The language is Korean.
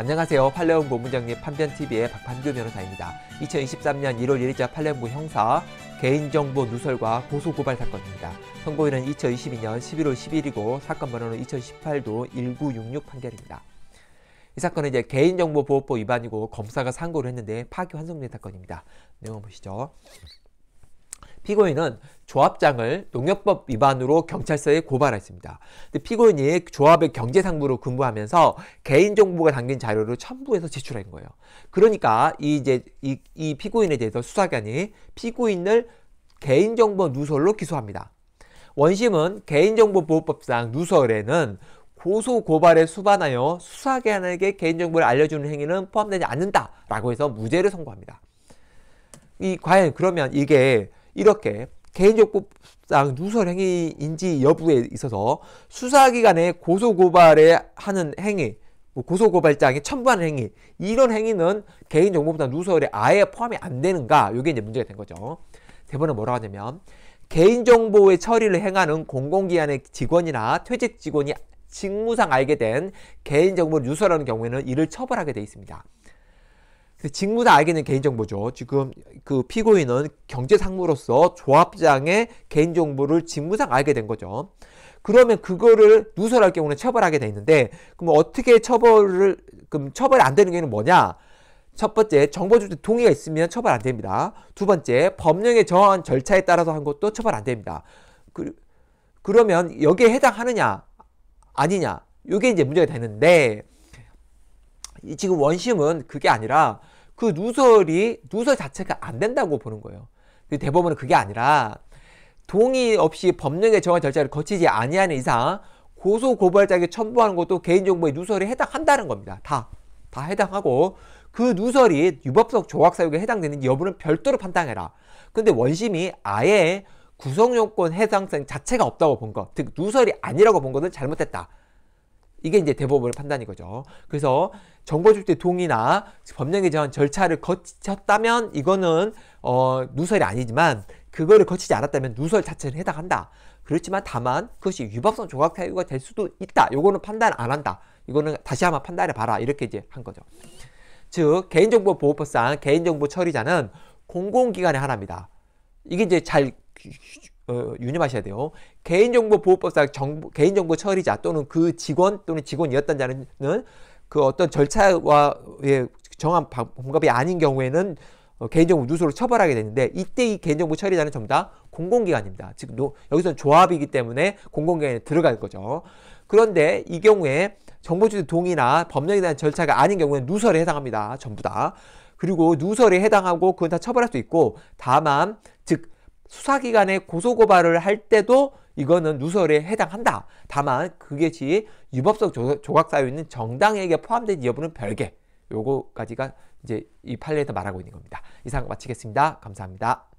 안녕하세요. 팔레온 고문장님 판변TV의 박판규 변호사입니다. 2023년 1월 1일자 팔레온고 형사 개인정보 누설과 고소고발 사건입니다. 선고일은 2022년 11월 10일이고 사건 번호는 2018도 1966 판결입니다. 이 사건은 이제 개인정보보호법 위반이고 검사가 상고를 했는데 파기환송된 사건입니다. 내용 보시죠. 피고인은 조합장을 농협법 위반으로 경찰서에 고발했습니다. 피고인이 조합의 경제상무로 근무하면서 개인정보가 담긴 자료를 첨부해서 제출한 거예요. 그러니까 이 이제 이, 이 피고인에 대해서 수사관이 피고인을 개인정보 누설로 기소합니다. 원심은 개인정보보호법상 누설에는 고소 고발에 수반하여 수사관에게 개인정보를 알려주는 행위는 포함되지 않는다라고 해서 무죄를 선고합니다. 이 과연 그러면 이게 이렇게 개인정보상 누설행위인지 여부에 있어서 수사기관의 고소고발에 하는 행위, 뭐 고소고발장에 첨부하는 행위, 이런 행위는 개인정보보상 누설에 아예 포함이 안 되는가? 이게 이제 문제가 된 거죠. 대본에 뭐라고 하냐면, 개인정보의 처리를 행하는 공공기관의 직원이나 퇴직 직원이 직무상 알게 된 개인정보를 누설하는 경우에는 이를 처벌하게 되어 있습니다. 그 직무다 알기는 개인정보죠. 지금 그 피고인은 경제상무로서 조합장의 개인정보를 직무상 알게 된 거죠. 그러면 그거를 누설할 경우는 처벌하게 돼 있는데 그럼 어떻게 처벌을 그럼 처벌이 안 되는 경우는 뭐냐? 첫 번째, 정보주주 동의가 있으면 처벌 안 됩니다. 두 번째, 법령에 정한 절차에 따라서 한 것도 처벌 안 됩니다. 그, 그러면 여기에 해당하느냐, 아니냐, 이게 이제 문제가 되는데, 지금 원심은 그게 아니라 그 누설이 누설 자체가 안 된다고 보는 거예요. 그 대법원은 그게 아니라 동의 없이 법령에 정한 절차를 거치지 아니하는 이상 고소 고발자에게 첨부하는 것도 개인정보의 누설에 해당한다는 겁니다. 다. 다 해당하고 그 누설이 유법적 조각사유에 해당되는지 여부는 별도로 판단해라. 근데 원심이 아예 구성요건 해당성 자체가 없다고 본 것, 즉 누설이 아니라고 본 것은 잘못됐다. 이게 이제 대법원의 판단인 거죠. 그래서 정보집대 동의나 법령에 대한 절차를 거쳤다면 이거는 어, 누설이 아니지만 그거를 거치지 않았다면 누설 자체는 해당한다. 그렇지만 다만 그것이 위법성 조각 사유가 될 수도 있다. 요거는 판단 안 한다. 이거는 다시 한번 판단해 봐라. 이렇게 이제 한 거죠. 즉 개인정보 보호법상 개인정보 처리자는 공공기관에 하나입니다. 이게 이제 잘 어, 유념하셔야 돼요. 개인정보보호법상 정보, 개인정보 처리자 또는 그 직원 또는 직원이었던 자는 그 어떤 절차와 의 예, 정한 방법이 아닌 경우에는 어, 개인정보 누수로 처벌하게 되는데 이때 이 개인정보 처리자는 전부 다 공공기관입니다. 즉 노, 여기서는 조합이기 때문에 공공기관에 들어갈 거죠. 그런데 이 경우에 정보주의 동의나 법령에 대한 절차가 아닌 경우에는 누설에 해당합니다. 전부 다. 그리고 누설에 해당하고 그건 다 처벌할 수 있고 다만 즉 수사기관에 고소고발을 할 때도 이거는 누설에 해당한다. 다만 그것이 유법적 조각 사유는 있 정당에게 포함된 여부는 별개. 요거까지가 이제 이 판례에서 말하고 있는 겁니다. 이상 마치겠습니다. 감사합니다.